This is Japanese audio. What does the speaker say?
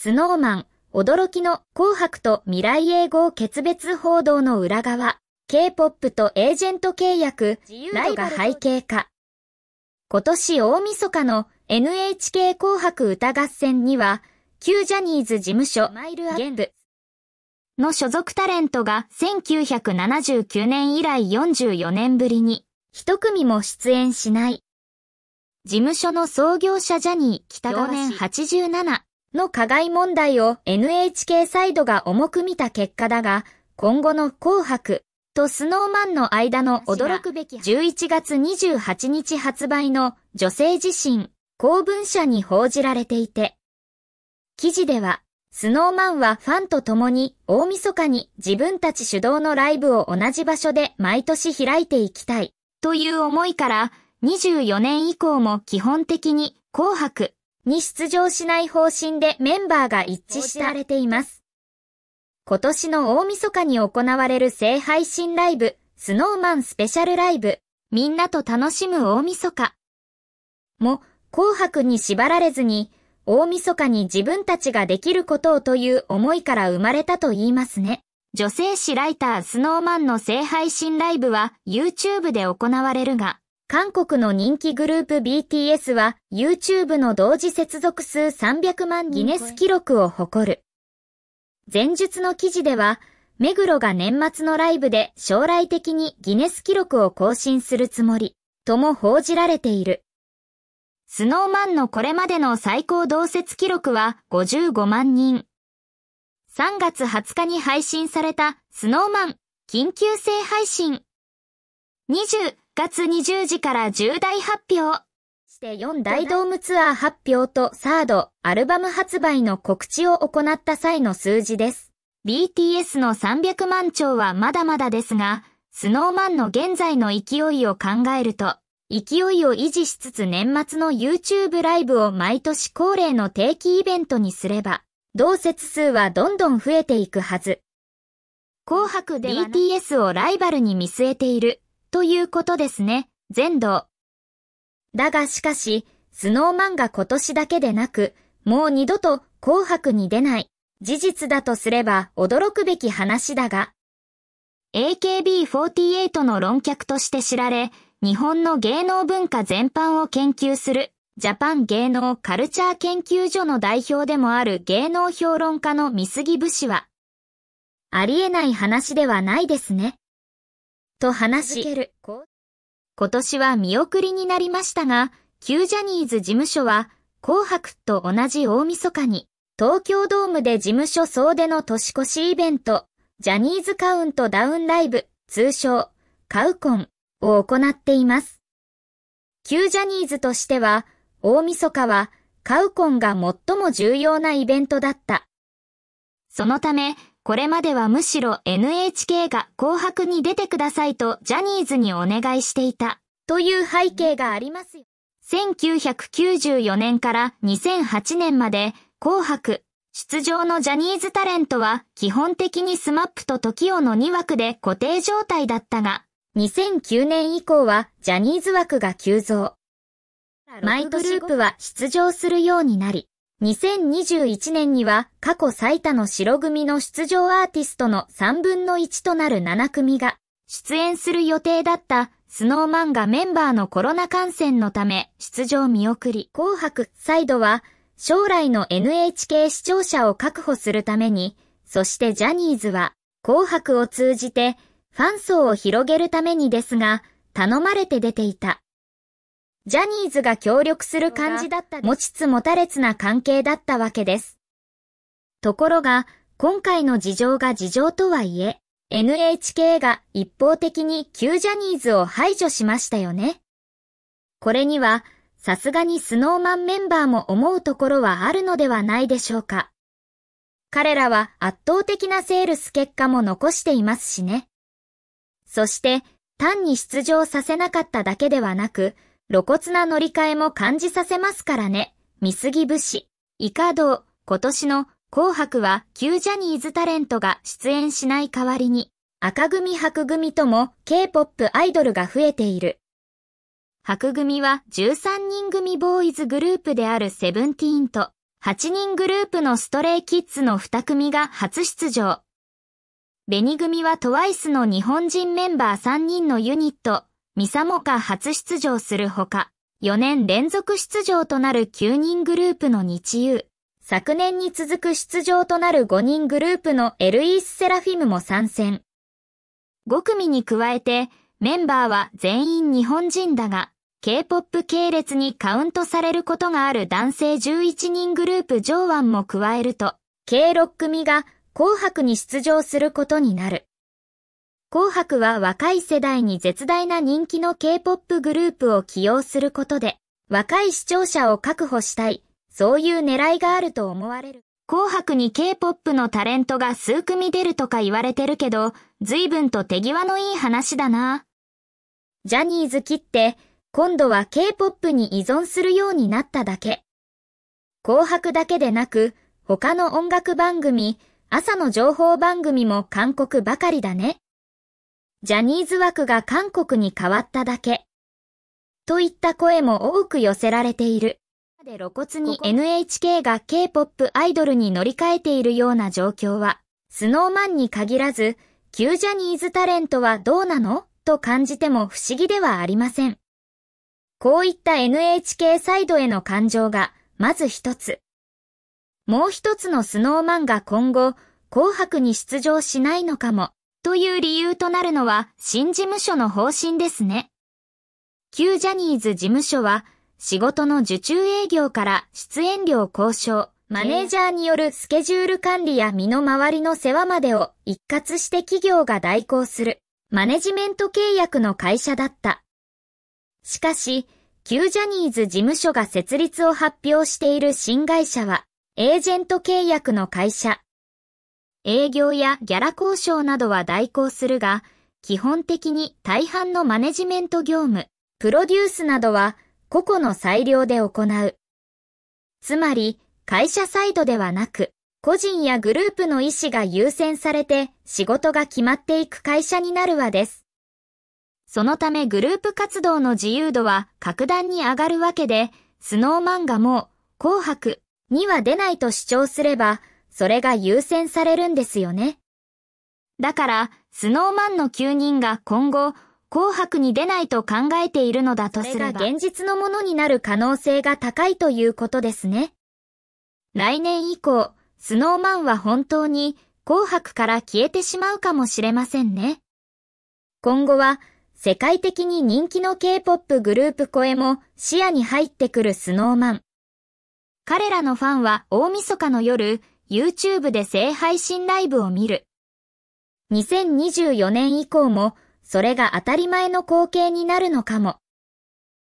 スノーマン、驚きの紅白と未来英語決別報道の裏側、K-POP とエージェント契約、ライが背景化。今年大晦日の NHK 紅白歌合戦には、旧ジャニーズ事務所、マイルアップの所属タレントが1979年以来44年ぶりに、一組も出演しない。事務所の創業者ジャニー北川年87の加害問題を NHK サイドが重く見た結果だが、今後の紅白とスノーマンの間の驚くべき11月28日発売の女性自身公文社に報じられていて、記事では、スノーマンはファンと共に大晦日に自分たち主導のライブを同じ場所で毎年開いていきたいという思いから24年以降も基本的に紅白に出場しない方針でメンバーが一致したれています。今年の大晦日に行われる正配信ライブ、スノーマンスペシャルライブ、みんなと楽しむ大晦日も、紅白に縛られずに、大晦日に自分たちができることをという思いから生まれたと言いますね。女性誌ライタースノーマンの正配信ライブは YouTube で行われるが、韓国の人気グループ BTS は YouTube の同時接続数300万ギネス記録を誇る。前述の記事では、目黒が年末のライブで将来的にギネス記録を更新するつもり、とも報じられている。スノーマンのこれまでの最高同説記録は55万人。3月20日に配信されたスノーマン緊急性配信。20月20時から重大発表。して4大ドームツアー発表とサード、アルバム発売の告知を行った際の数字です。BTS の300万兆はまだまだですが、スノーマンの現在の勢いを考えると、勢いを維持しつつ年末の YouTube ライブを毎年恒例の定期イベントにすれば、同節数はどんどん増えていくはず。紅白で BTS をライバルに見据えているということですね、全道。だがしかし、スノーマンが今年だけでなく、もう二度と紅白に出ない、事実だとすれば驚くべき話だが、AKB48 の論客として知られ、日本の芸能文化全般を研究する、ジャパン芸能カルチャー研究所の代表でもある芸能評論家の三杉武士は、ありえない話ではないですね。と話し、今年は見送りになりましたが、旧ジャニーズ事務所は、紅白と同じ大晦日に、東京ドームで事務所総出の年越しイベント、ジャニーズカウントダウンライブ、通称、カウコンを行っています。旧ジャニーズとしては、大晦日は、カウコンが最も重要なイベントだった。そのため、これまではむしろ NHK が紅白に出てくださいとジャニーズにお願いしていた、という背景がありますよ。1994年から2008年まで、紅白、出場のジャニーズタレントは基本的に smap と tokio の2枠で固定状態だったが、2009年以降はジャニーズ枠が急増。マイグループは出場するようになり、2021年には過去最多の白組の出場アーティストの3分の1となる7組が出演する予定だったスノーマンがメンバーのコロナ感染のため出場見送り紅白サイドは将来の NHK 視聴者を確保するためにそしてジャニーズは紅白を通じてファン層を広げるためにですが頼まれて出ていたジャニーズが協力する感じだった持ちつ持たれつな関係だったわけです。ところが、今回の事情が事情とはいえ、NHK が一方的に旧ジャニーズを排除しましたよね。これには、さすがにスノーマンメンバーも思うところはあるのではないでしょうか。彼らは圧倒的なセールス結果も残していますしね。そして、単に出場させなかっただけではなく、露骨な乗り換えも感じさせますからね。見すぎ武士。イカ道、今年の紅白は旧ジャニーズタレントが出演しない代わりに、赤組白組とも K-POP アイドルが増えている。白組は13人組ボーイズグループであるセブンティーンと8人グループのストレイキッズの2組が初出場。紅組はトワイスの日本人メンバー3人のユニット、ミサモカ初出場するほか、4年連続出場となる9人グループの日優、昨年に続く出場となる5人グループのエルイース・セラフィムも参戦。5組に加えて、メンバーは全員日本人だが、K-POP 系列にカウントされることがある男性11人グループ上腕も加えると、計6組が紅白に出場することになる。紅白は若い世代に絶大な人気の K-POP グループを起用することで、若い視聴者を確保したい、そういう狙いがあると思われる。紅白に K-POP のタレントが数組出るとか言われてるけど、随分と手際のいい話だな。ジャニーズ切って、今度は K-POP に依存するようになっただけ。紅白だけでなく、他の音楽番組、朝の情報番組も韓国ばかりだね。ジャニーズ枠が韓国に変わっただけ。といった声も多く寄せられている。で露骨に NHK が K-POP アイドルに乗り換えているような状況は、スノーマンに限らず、旧ジャニーズタレントはどうなのと感じても不思議ではありません。こういった NHK サイドへの感情が、まず一つ。もう一つのスノーマンが今後、紅白に出場しないのかも。という理由となるのは新事務所の方針ですね。旧ジャニーズ事務所は仕事の受注営業から出演料交渉、マネージャーによるスケジュール管理や身の回りの世話までを一括して企業が代行するマネジメント契約の会社だった。しかし、旧ジャニーズ事務所が設立を発表している新会社はエージェント契約の会社営業やギャラ交渉などは代行するが、基本的に大半のマネジメント業務、プロデュースなどは個々の裁量で行う。つまり、会社サイドではなく、個人やグループの意思が優先されて仕事が決まっていく会社になるわです。そのためグループ活動の自由度は格段に上がるわけで、スノーマンがもう、紅白には出ないと主張すれば、それが優先されるんですよね。だから、スノーマンの9人が今後、紅白に出ないと考えているのだとすれば、れが現実のものになる可能性が高いということですね。来年以降、スノーマンは本当に紅白から消えてしまうかもしれませんね。今後は、世界的に人気の K-POP グループ声も視野に入ってくるスノーマン。彼らのファンは大晦日の夜、YouTube で正配信ライブを見る。2024年以降も、それが当たり前の光景になるのかも。